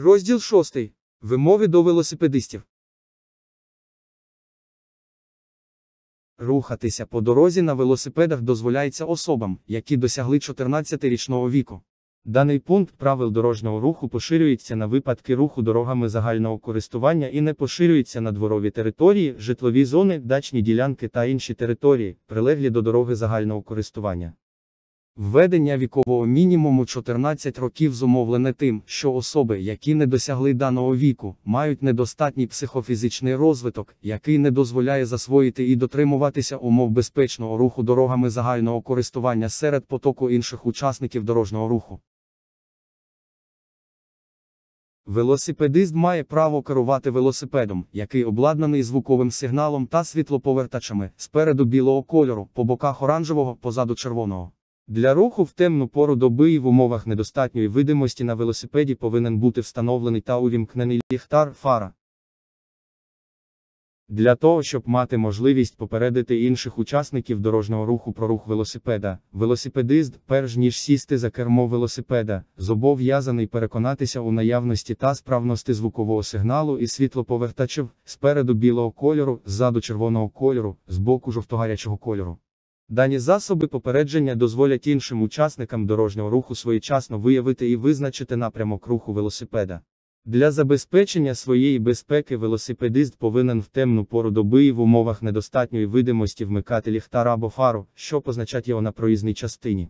Розділ 6. Вимови до велосипедистів. Рухатися по дорозі на велосипедах дозволяється особам, які досягли 14-річного віку. Даний пункт правил дорожнього руху поширюється на випадки руху дорогами загального користування і не поширюється на дворові території, житлові зони, дачні ділянки та інші території, прилеглі до дороги загального користування. Введення вікового мінімуму 14 років зумовлене тим, що особи, які не досягли даного віку, мають недостатній психофізичний розвиток, який не дозволяє засвоїти і дотримуватися умов безпечного руху дорогами загального користування серед потоку інших учасників дорожнього руху. Велосипедист має право керувати велосипедом, який обладнаний звуковим сигналом та світлоповертачами спереду білого кольору, по боках оранжевого, позаду червоного. Для руху в темну пору доби і в умовах недостатньої видимості на велосипеді повинен бути встановлений та увімкнений ліхтар фара. Для того, щоб мати можливість попередити інших учасників дорожнього руху про рух велосипеда, велосипедист, перш ніж сісти за кермо велосипеда, зобов'язаний переконатися у наявності та справності звукового сигналу і світлоповертачів спереду білого кольору, ззаду червоного кольору, з боку жовтогарячого кольору. Дані засоби попередження дозволять іншим учасникам дорожнього руху своєчасно виявити і визначити напрямок руху велосипеда. Для забезпечення своєї безпеки велосипедист повинен в темну пору доби і в умовах недостатньої видимості вмикати ліхтара або фару, що позначать його на проїзній частині.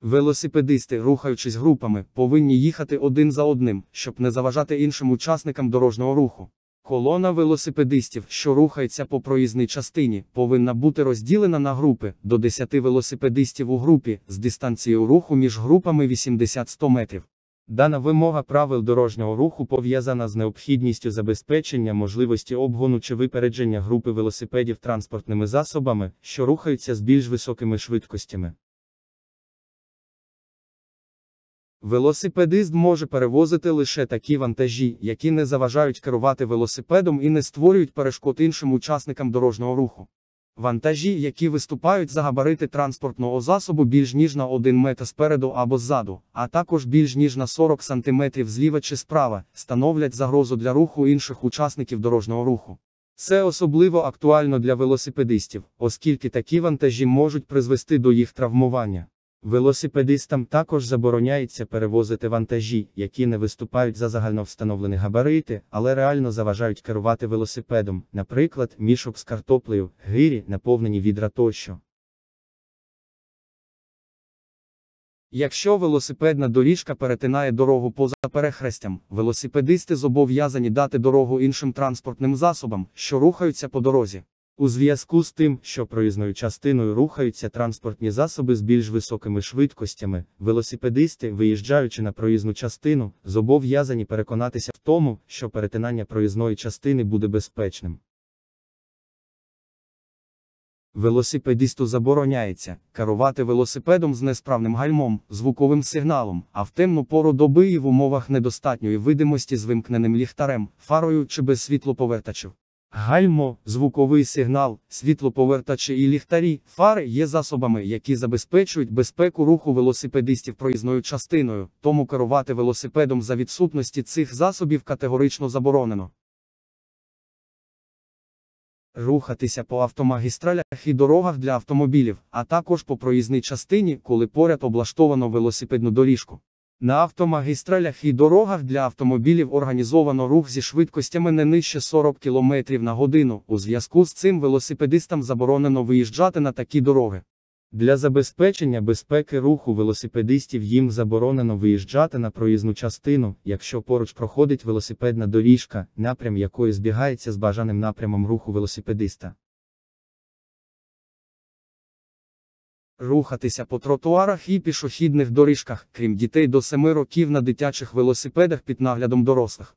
Велосипедисти, рухаючись групами, повинні їхати один за одним, щоб не заважати іншим учасникам дорожнього руху. Колона велосипедистів, що рухається по проїзній частині, повинна бути розділена на групи до 10 велосипедистів у групі з дистанцією руху між групами 80-100 метрів. Дана вимога правил дорожнього руху пов'язана з необхідністю забезпечення можливості обгону чи випередження групи велосипедів транспортними засобами, що рухаються з більш високими швидкостями. Велосипедист може перевозити лише такі вантажі, які не заважають керувати велосипедом і не створюють перешкод іншим учасникам дорожнього руху. Вантажі, які виступають за габарити транспортного засобу більш ніж на 1 метр спереду або ззаду, а також більш ніж на 40 см зліва чи справа, становлять загрозу для руху інших учасників дорожнього руху. Це особливо актуально для велосипедистів, оскільки такі вантажі можуть призвести до їх травмування. Велосипедистам також забороняється перевозити вантажі, які не виступають за загальновстановлені габарити, але реально заважають керувати велосипедом, наприклад, мішок з картоплею, гирі, наповнені відра тощо. Якщо велосипедна доріжка перетинає дорогу поза перехрестям, велосипедисти зобов'язані дати дорогу іншим транспортним засобам, що рухаються по дорозі. У зв'язку з тим, що проїзною частиною рухаються транспортні засоби з більш високими швидкостями, велосипедисти, виїжджаючи на проїзну частину, зобов'язані переконатися в тому, що перетинання проїзної частини буде безпечним. Велосипедисту забороняється керувати велосипедом з несправним гальмом, звуковим сигналом, а в темну пору доби і в умовах недостатньої видимості з вимкненим ліхтарем, фарою чи без світлоповертачів. Гальмо, звуковий сигнал, світлоповертачі і ліхтарі, фари є засобами, які забезпечують безпеку руху велосипедистів проїзною частиною, тому керувати велосипедом за відсутності цих засобів категорично заборонено. Рухатися по автомагістралях і дорогах для автомобілів, а також по проїзній частині, коли поряд облаштовано велосипедну доріжку. На автомагістралях і дорогах для автомобілів організовано рух зі швидкостями не нижче 40 км на годину. У зв'язку з цим велосипедистам заборонено виїжджати на такі дороги. Для забезпечення безпеки руху велосипедистів їм заборонено виїжджати на проїзну частину, якщо поруч проходить велосипедна доріжка, напрям якої збігається з бажаним напрямом руху велосипедиста. рухатися по тротуарах і пішохідних доріжках, крім дітей до 7 років на дитячих велосипедах під наглядом дорослих.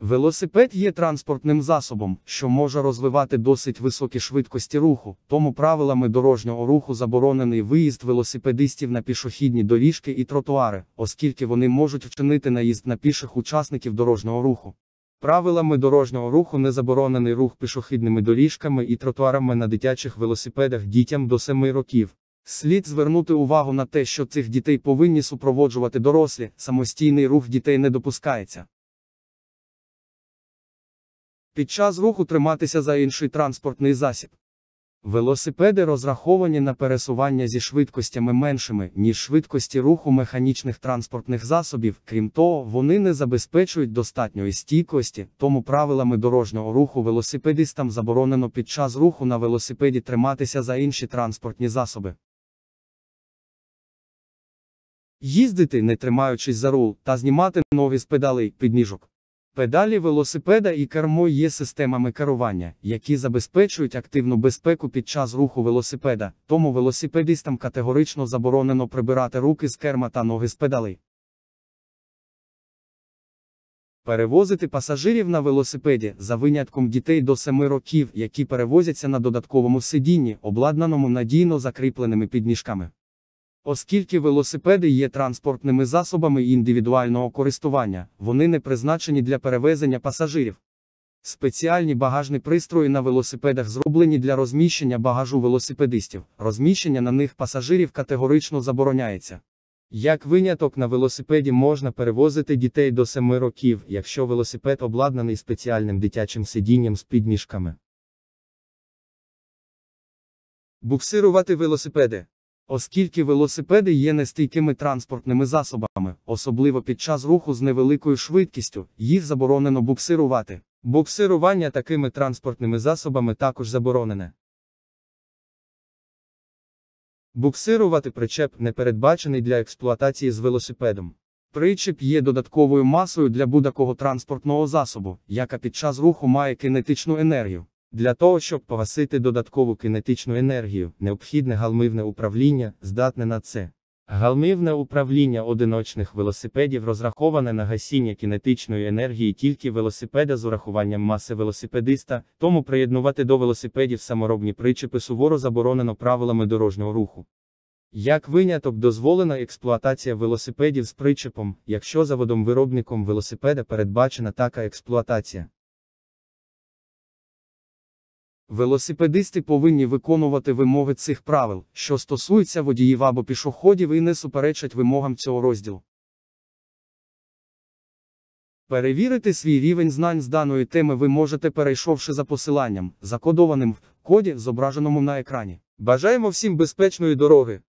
Велосипед є транспортним засобом, що може розвивати досить високі швидкості руху, тому правилами дорожнього руху заборонений виїзд велосипедистів на пішохідні доріжки і тротуари, оскільки вони можуть вчинити наїзд на піших учасників дорожнього руху. Правилами дорожнього руху не заборонений рух пішохідними доріжками і тротуарами на дитячих велосипедах дітям до 7 років. Слід звернути увагу на те, що цих дітей повинні супроводжувати дорослі, самостійний рух дітей не допускається. Під час руху триматися за інший транспортний засіб. Велосипеди розраховані на пересування зі швидкостями меншими, ніж швидкості руху механічних транспортних засобів, крім того, вони не забезпечують достатньої стійкості, тому правилами дорожнього руху велосипедистам заборонено під час руху на велосипеді триматися за інші транспортні засоби їздити, не тримаючись за рул, та знімати нові з педалей підніжок. Педалі велосипеда і кермо є системами керування, які забезпечують активну безпеку під час руху велосипеда, тому велосипедистам категорично заборонено прибирати руки з керма та ноги з педалей. Перевозити пасажирів на велосипеді за винятком дітей до 7 років, які перевозяться на додатковому сидінні, обладнаному надійно закріпленими підніжками. Оскільки велосипеди є транспортними засобами індивідуального користування, вони не призначені для перевезення пасажирів. Спеціальні багажні пристрої на велосипедах зроблені для розміщення багажу велосипедистів, розміщення на них пасажирів категорично забороняється. Як виняток на велосипеді можна перевозити дітей до 7 років, якщо велосипед обладнаний спеціальним дитячим сидінням з підмішками. Буксирувати велосипеди Оскільки велосипеди є нестійкими транспортними засобами, особливо під час руху з невеликою швидкістю, їх заборонено буксирувати. Буксирування такими транспортними засобами також заборонене. Буксирувати причеп не передбачений для експлуатації з велосипедом. Причеп є додатковою масою для будь-якого транспортного засобу, яка під час руху має кинетичну енергію. Для того, щоб погасити додаткову кінетичну енергію, необхідне галмивне управління здатне на це. Галмивне управління одиночних велосипедів розраховане на гасіння кінетичної енергії тільки велосипеда з урахуванням маси велосипедиста, тому приєднувати до велосипедів саморобні причепи суворо заборонено правилами дорожнього руху. Як виняток дозволена експлуатація велосипедів з причепом, якщо заводом виробником велосипеда передбачена така експлуатація. Велосипедисти повинні виконувати вимоги цих правил, що стосуються водіїв або пішоходів і не суперечать вимогам цього розділу. Перевірити свій рівень знань з даної теми ви можете, перейшовши за посиланням, закодованим в коді, зображеному на екрані. Бажаємо всім безпечної дороги!